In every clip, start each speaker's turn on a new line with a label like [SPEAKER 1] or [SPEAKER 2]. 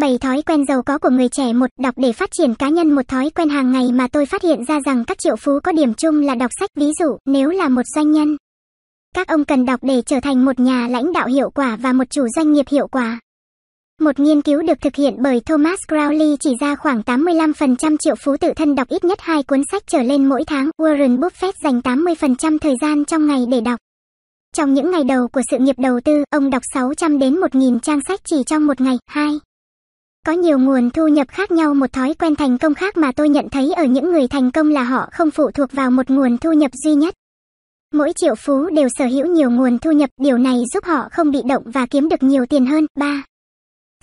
[SPEAKER 1] 7 thói quen giàu có của người trẻ một đọc để phát triển cá nhân một thói quen hàng ngày mà tôi phát hiện ra rằng các triệu phú có điểm chung là đọc sách ví dụ nếu là một doanh nhân các ông cần đọc để trở thành một nhà lãnh đạo hiệu quả và một chủ doanh nghiệp hiệu quả một nghiên cứu được thực hiện bởi Thomas Crowley chỉ ra khoảng 85% triệu phú tự thân đọc ít nhất hai cuốn sách trở lên mỗi tháng. Warren Buffett dành 80% thời gian trong ngày để đọc. Trong những ngày đầu của sự nghiệp đầu tư, ông đọc 600 đến 1.000 trang sách chỉ trong một ngày. hai có nhiều nguồn thu nhập khác nhau một thói quen thành công khác mà tôi nhận thấy ở những người thành công là họ không phụ thuộc vào một nguồn thu nhập duy nhất. Mỗi triệu phú đều sở hữu nhiều nguồn thu nhập, điều này giúp họ không bị động và kiếm được nhiều tiền hơn. ba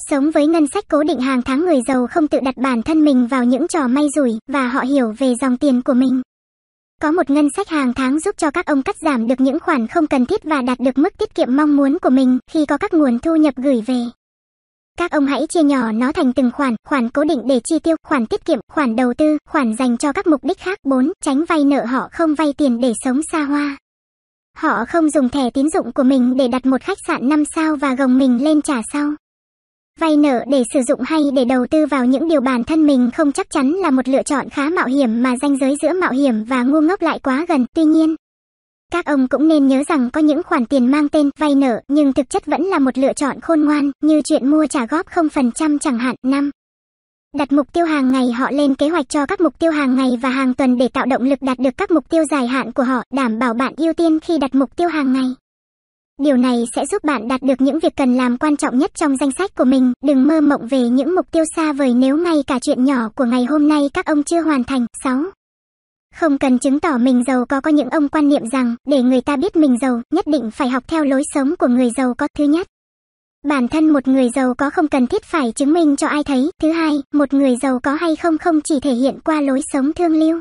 [SPEAKER 1] Sống với ngân sách cố định hàng tháng người giàu không tự đặt bản thân mình vào những trò may rủi và họ hiểu về dòng tiền của mình. Có một ngân sách hàng tháng giúp cho các ông cắt giảm được những khoản không cần thiết và đạt được mức tiết kiệm mong muốn của mình khi có các nguồn thu nhập gửi về. Các ông hãy chia nhỏ nó thành từng khoản, khoản cố định để chi tiêu, khoản tiết kiệm, khoản đầu tư, khoản dành cho các mục đích khác. 4. Tránh vay nợ họ không vay tiền để sống xa hoa. Họ không dùng thẻ tín dụng của mình để đặt một khách sạn 5 sao và gồng mình lên trả sau. Vay nợ để sử dụng hay để đầu tư vào những điều bản thân mình không chắc chắn là một lựa chọn khá mạo hiểm mà ranh giới giữa mạo hiểm và ngu ngốc lại quá gần. Tuy nhiên, các ông cũng nên nhớ rằng có những khoản tiền mang tên vay nợ nhưng thực chất vẫn là một lựa chọn khôn ngoan như chuyện mua trả góp 0% chẳng hạn năm. Đặt mục tiêu hàng ngày họ lên kế hoạch cho các mục tiêu hàng ngày và hàng tuần để tạo động lực đạt được các mục tiêu dài hạn của họ, đảm bảo bạn ưu tiên khi đặt mục tiêu hàng ngày. Điều này sẽ giúp bạn đạt được những việc cần làm quan trọng nhất trong danh sách của mình, đừng mơ mộng về những mục tiêu xa vời nếu ngay cả chuyện nhỏ của ngày hôm nay các ông chưa hoàn thành. 6. Không cần chứng tỏ mình giàu có có những ông quan niệm rằng để người ta biết mình giàu nhất định phải học theo lối sống của người giàu có thứ nhất. Bản thân một người giàu có không cần thiết phải chứng minh cho ai thấy. Thứ hai, một người giàu có hay không không chỉ thể hiện qua lối sống thương lưu.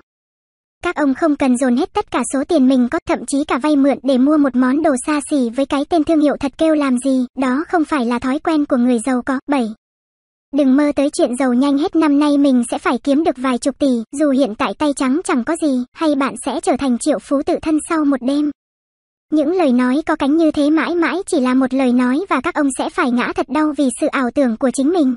[SPEAKER 1] Các ông không cần dồn hết tất cả số tiền mình có, thậm chí cả vay mượn để mua một món đồ xa xỉ với cái tên thương hiệu thật kêu làm gì, đó không phải là thói quen của người giàu có. bảy Đừng mơ tới chuyện giàu nhanh hết năm nay mình sẽ phải kiếm được vài chục tỷ, dù hiện tại tay trắng chẳng có gì, hay bạn sẽ trở thành triệu phú tự thân sau một đêm. Những lời nói có cánh như thế mãi mãi chỉ là một lời nói và các ông sẽ phải ngã thật đau vì sự ảo tưởng của chính mình.